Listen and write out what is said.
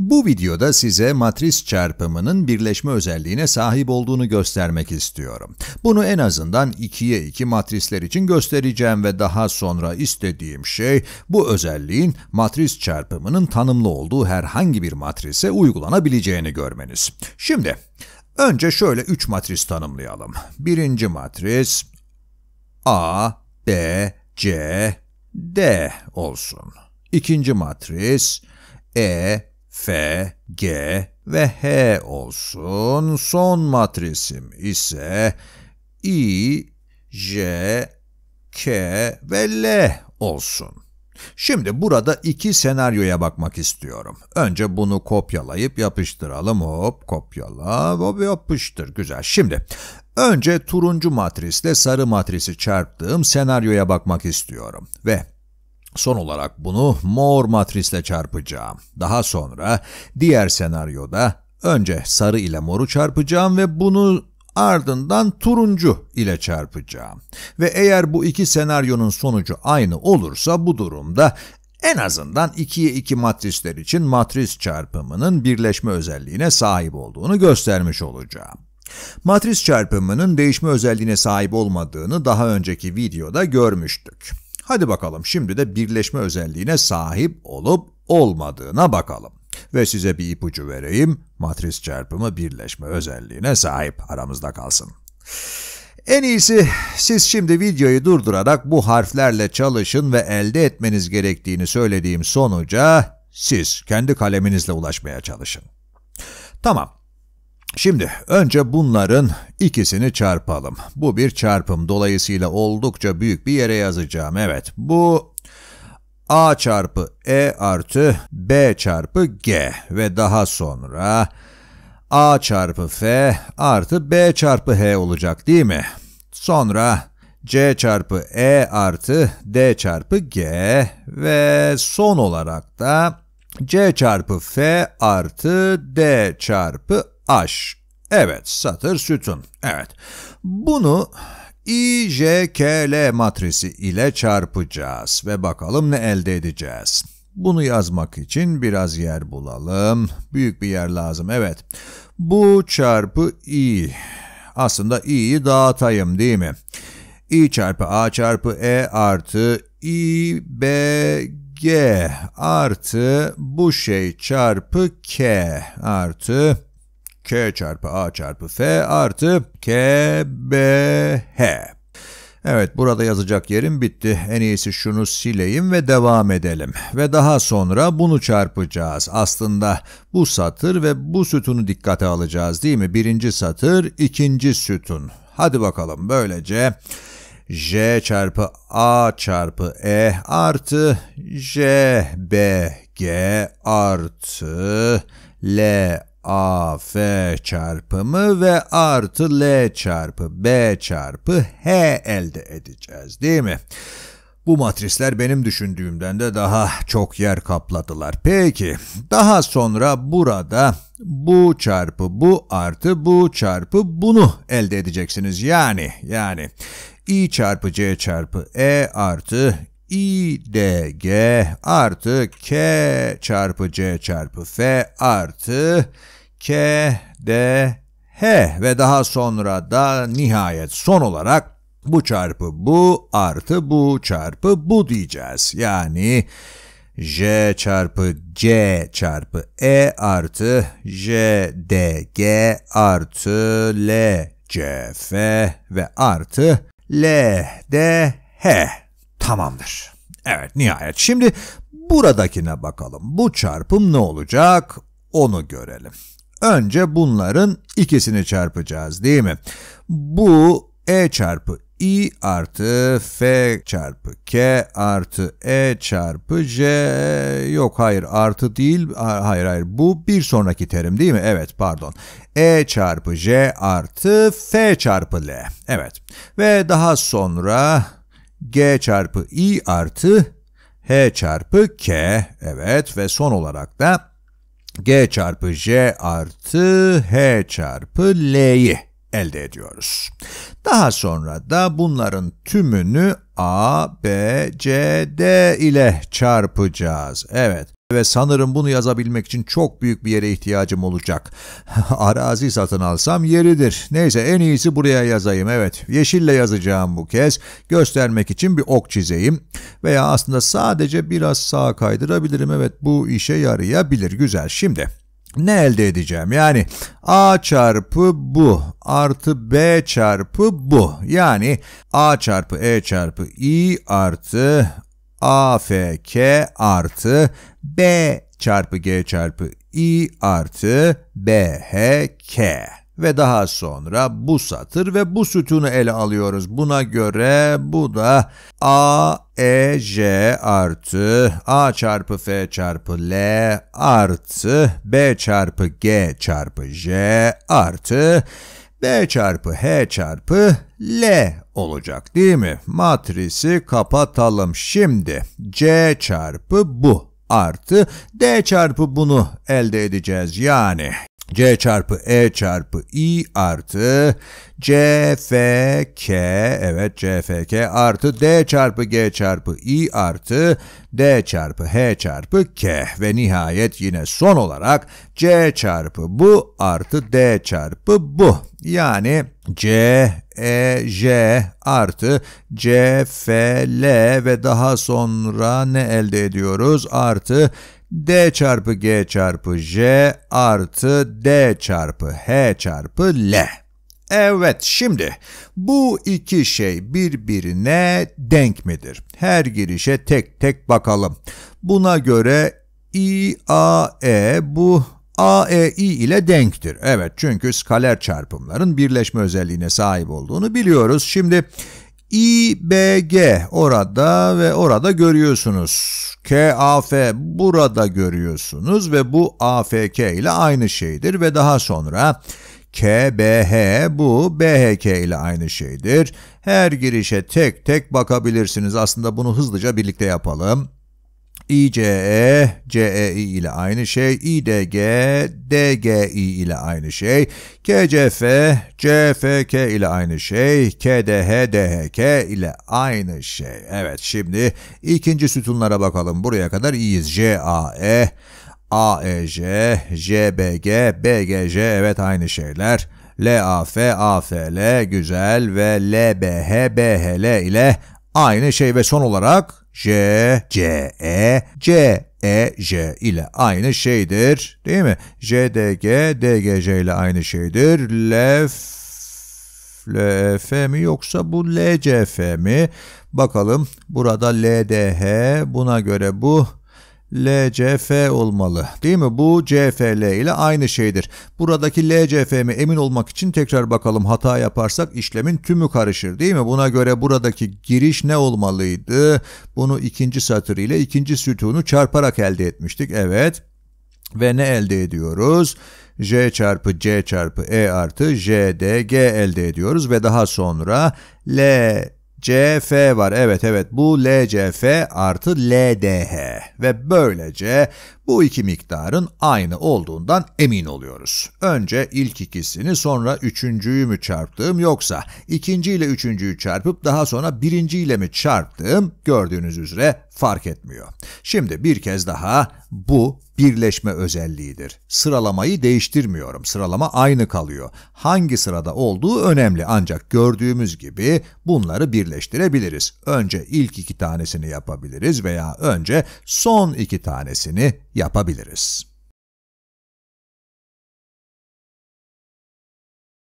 Bu videoda size matris çarpımının birleşme özelliğine sahip olduğunu göstermek istiyorum. Bunu en azından 2'ye 2 matrisler için göstereceğim ve daha sonra istediğim şey bu özelliğin matris çarpımının tanımlı olduğu herhangi bir matrise uygulanabileceğini görmeniz. Şimdi önce şöyle 3 matris tanımlayalım. Birinci matris A, B, C, D olsun. İkinci matris E, F, G ve H olsun. Son matrisim ise I, J, K ve L olsun. Şimdi burada iki senaryoya bakmak istiyorum. Önce bunu kopyalayıp yapıştıralım. Hop kopyala hop yapıştır. Güzel. Şimdi önce turuncu matrisle sarı matrisi çarptığım senaryoya bakmak istiyorum. Ve Son olarak bunu mor matrisle çarpacağım. Daha sonra diğer senaryoda önce sarı ile moru çarpacağım ve bunu ardından turuncu ile çarpacağım. Ve eğer bu iki senaryonun sonucu aynı olursa bu durumda en azından 2'ye 2 matrisler için matris çarpımının birleşme özelliğine sahip olduğunu göstermiş olacağım. Matris çarpımının değişme özelliğine sahip olmadığını daha önceki videoda görmüştük. Hadi bakalım şimdi de birleşme özelliğine sahip olup olmadığına bakalım. Ve size bir ipucu vereyim, matris çarpımı birleşme özelliğine sahip aramızda kalsın. En iyisi siz şimdi videoyu durdurarak bu harflerle çalışın ve elde etmeniz gerektiğini söylediğim sonuca siz kendi kaleminizle ulaşmaya çalışın. Tamam, Şimdi önce bunların ikisini çarpalım. Bu bir çarpım dolayısıyla oldukça büyük bir yere yazacağım. Evet bu A çarpı E artı B çarpı G ve daha sonra A çarpı F artı B çarpı H olacak değil mi? Sonra C çarpı E artı D çarpı G ve son olarak da C çarpı F artı D çarpı Aş. Evet, satır sütun. Evet. Bunu IJKL matrisi ile çarpacağız ve bakalım ne elde edeceğiz. Bunu yazmak için biraz yer bulalım. Büyük bir yer lazım, evet. Bu çarpı i. Aslında i'yi dağıtayım değil mi? i çarpı a çarpı e artı i b g artı bu şey çarpı k artı K çarpı A çarpı F artı K B H. Evet burada yazacak yerim bitti. En iyisi şunu sileyim ve devam edelim. Ve daha sonra bunu çarpacağız. Aslında bu satır ve bu sütunu dikkate alacağız değil mi? Birinci satır, ikinci sütun. Hadi bakalım böylece J çarpı A çarpı E artı J B G artı L AF çarpımı ve artı L çarpı B çarpı H elde edeceğiz değil mi? Bu matrisler benim düşündüğümden de daha çok yer kapladılar. Peki daha sonra burada bu çarpı bu artı bu çarpı bunu elde edeceksiniz. Yani yani i çarpı c çarpı e artı I D G artı K çarpı C çarpı F artı K D H ve daha sonra da nihayet son olarak bu çarpı bu artı bu çarpı bu diyeceğiz. Yani J çarpı C çarpı E artı J D G artı L C F ve artı L D H. Tamamdır. Evet nihayet. Şimdi buradakine bakalım. Bu çarpım ne olacak? Onu görelim. Önce bunların ikisini çarpacağız değil mi? Bu e çarpı i artı f çarpı k artı e çarpı j yok hayır artı değil hayır hayır bu bir sonraki terim değil mi? Evet pardon e çarpı j artı f çarpı l evet ve daha sonra G çarpı I artı H çarpı K. Evet ve son olarak da G çarpı J artı H çarpı L'yi elde ediyoruz. Daha sonra da bunların tümünü A, B, C, D ile çarpacağız. Evet ve sanırım bunu yazabilmek için çok büyük bir yere ihtiyacım olacak. Arazi satın alsam yeridir. Neyse en iyisi buraya yazayım. Evet yeşille yazacağım bu kez. Göstermek için bir ok çizeyim. Veya aslında sadece biraz sağa kaydırabilirim. Evet bu işe yarayabilir. Güzel şimdi ne elde edeceğim? Yani a çarpı bu artı b çarpı bu. Yani a çarpı e çarpı i artı afk artı b çarpı g çarpı i artı bhk ve daha sonra bu satır ve bu sütunu ele alıyoruz. Buna göre bu da A, E, J artı A çarpı F çarpı L artı B çarpı G çarpı J artı B çarpı H çarpı L olacak değil mi? Matrisi kapatalım şimdi. C çarpı bu artı D çarpı bunu elde edeceğiz. Yani C çarpı E çarpı I artı C F K evet C F K artı D çarpı G çarpı I artı D çarpı H çarpı K ve nihayet yine son olarak C çarpı bu artı D çarpı bu yani C e, J artı C, F, L ve daha sonra ne elde ediyoruz? Artı d çarpı g çarpı j artı d çarpı h çarpı l. Evet, şimdi bu iki şey birbirine denk midir? Her girişe tek tek bakalım. Buna göre i a e bu a e i ile denktir. Evet, çünkü skaler çarpımların birleşme özelliğine sahip olduğunu biliyoruz. Şimdi i b g orada ve orada görüyorsunuz. KAF burada görüyorsunuz ve bu AFK ile aynı şeydir ve daha sonra KBH bu BHK ile aynı şeydir. Her girişe tek tek bakabilirsiniz. Aslında bunu hızlıca birlikte yapalım. ICE, CEI ile aynı şey, IDG, DGI ile aynı şey, KCF, CFK ile aynı şey, KDH, DHK ile aynı şey. Evet şimdi ikinci sütunlara bakalım. Buraya kadar iyiyiz. JAE, AEJ, JBG, BGJ evet aynı şeyler. LAF, AFL güzel ve LBH, BHL ile aynı şey ve son olarak J, C, E, C, E, J ile aynı şeydir. Değil mi? J, D, G, D, G, J ile aynı şeydir. Lef, L, F mi yoksa bu L, C, F mi? Bakalım burada L, D, H buna göre bu LCF olmalı değil mi? Bu CFL ile aynı şeydir. Buradaki LCF mi emin olmak için tekrar bakalım hata yaparsak işlemin tümü karışır değil mi? Buna göre buradaki giriş ne olmalıydı? Bunu ikinci satır ile ikinci sütunu çarparak elde etmiştik. Evet ve ne elde ediyoruz? J çarpı C çarpı E artı D JDG elde ediyoruz ve daha sonra L CF var. Evet evet bu LCF artı LDH ve böylece bu iki miktarın aynı olduğundan emin oluyoruz. Önce ilk ikisini sonra üçüncüyü mü çarptığım yoksa ikinci ile üçüncüyü çarpıp daha sonra birinci ile mi çarptığım gördüğünüz üzere fark etmiyor. Şimdi bir kez daha bu birleşme özelliğidir. Sıralamayı değiştirmiyorum. Sıralama aynı kalıyor. Hangi sırada olduğu önemli ancak gördüğümüz gibi bunları birleştirebiliriz. Önce ilk iki tanesini yapabiliriz veya önce son iki tanesini yapabiliriz.